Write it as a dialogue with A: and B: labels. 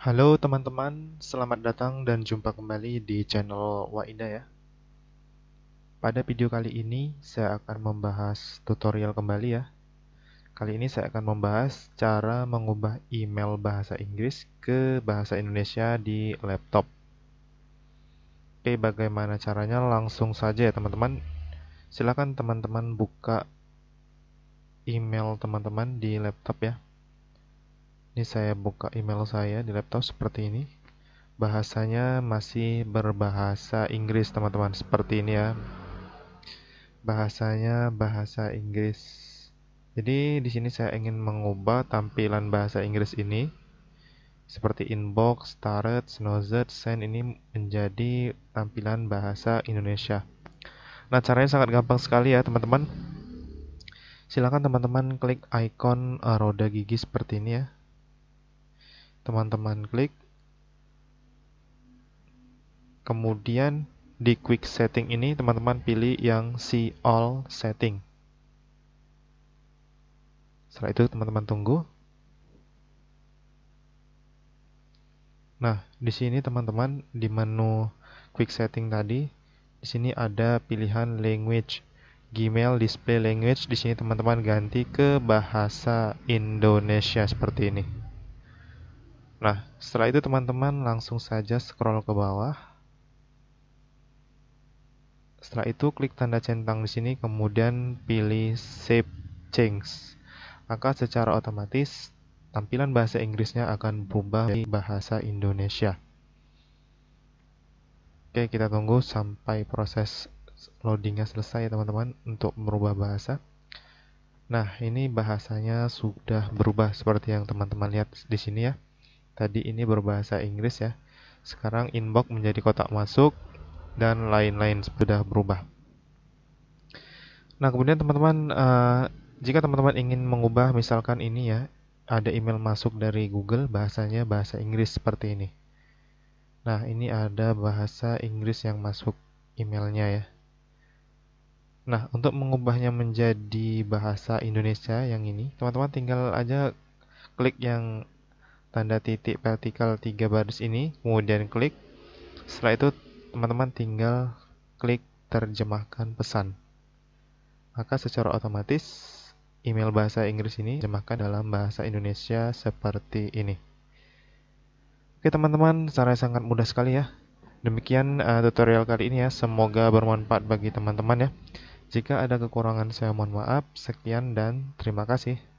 A: Halo teman-teman, selamat datang dan jumpa kembali di channel Wainda ya. Pada video kali ini saya akan membahas tutorial kembali ya. Kali ini saya akan membahas cara mengubah email bahasa Inggris ke bahasa Indonesia di laptop. Oke, bagaimana caranya? Langsung saja ya teman-teman. Silakan teman-teman buka email teman-teman di laptop ya. Ini saya buka email saya di laptop seperti ini. Bahasanya masih berbahasa Inggris, teman-teman. Seperti ini ya. Bahasanya bahasa Inggris. Jadi di sini saya ingin mengubah tampilan bahasa Inggris ini seperti inbox, start, snozet, send ini menjadi tampilan bahasa Indonesia. Nah, caranya sangat gampang sekali ya, teman-teman. Silakan teman-teman klik ikon eh, roda gigi seperti ini ya teman-teman klik kemudian di quick setting ini teman-teman pilih yang see all setting setelah itu teman-teman tunggu nah di sini teman-teman di menu quick setting tadi di sini ada pilihan language Gmail display language di sini teman-teman ganti ke bahasa Indonesia seperti ini Nah, setelah itu teman-teman langsung saja scroll ke bawah. Setelah itu klik tanda centang di sini kemudian pilih Save Changes. Maka secara otomatis tampilan bahasa Inggrisnya akan berubah menjadi bahasa Indonesia. Oke, kita tunggu sampai proses loadingnya selesai ya teman-teman untuk merubah bahasa. Nah, ini bahasanya sudah berubah seperti yang teman-teman lihat di sini ya. Tadi ini berbahasa Inggris ya. Sekarang inbox menjadi kotak masuk dan lain-lain sudah berubah. Nah, kemudian teman-teman uh, jika teman-teman ingin mengubah misalkan ini ya, ada email masuk dari Google bahasanya bahasa Inggris seperti ini. Nah, ini ada bahasa Inggris yang masuk emailnya ya. Nah, untuk mengubahnya menjadi bahasa Indonesia yang ini, teman-teman tinggal aja klik yang tanda titik vertikal tiga baris ini, kemudian klik. Setelah itu teman-teman tinggal klik terjemahkan pesan. Maka secara otomatis email bahasa Inggris ini terjemahkan dalam bahasa Indonesia seperti ini. Oke teman-teman, caranya sangat mudah sekali ya. Demikian uh, tutorial kali ini ya, semoga bermanfaat bagi teman-teman ya. Jika ada kekurangan saya mohon maaf, sekian dan terima kasih.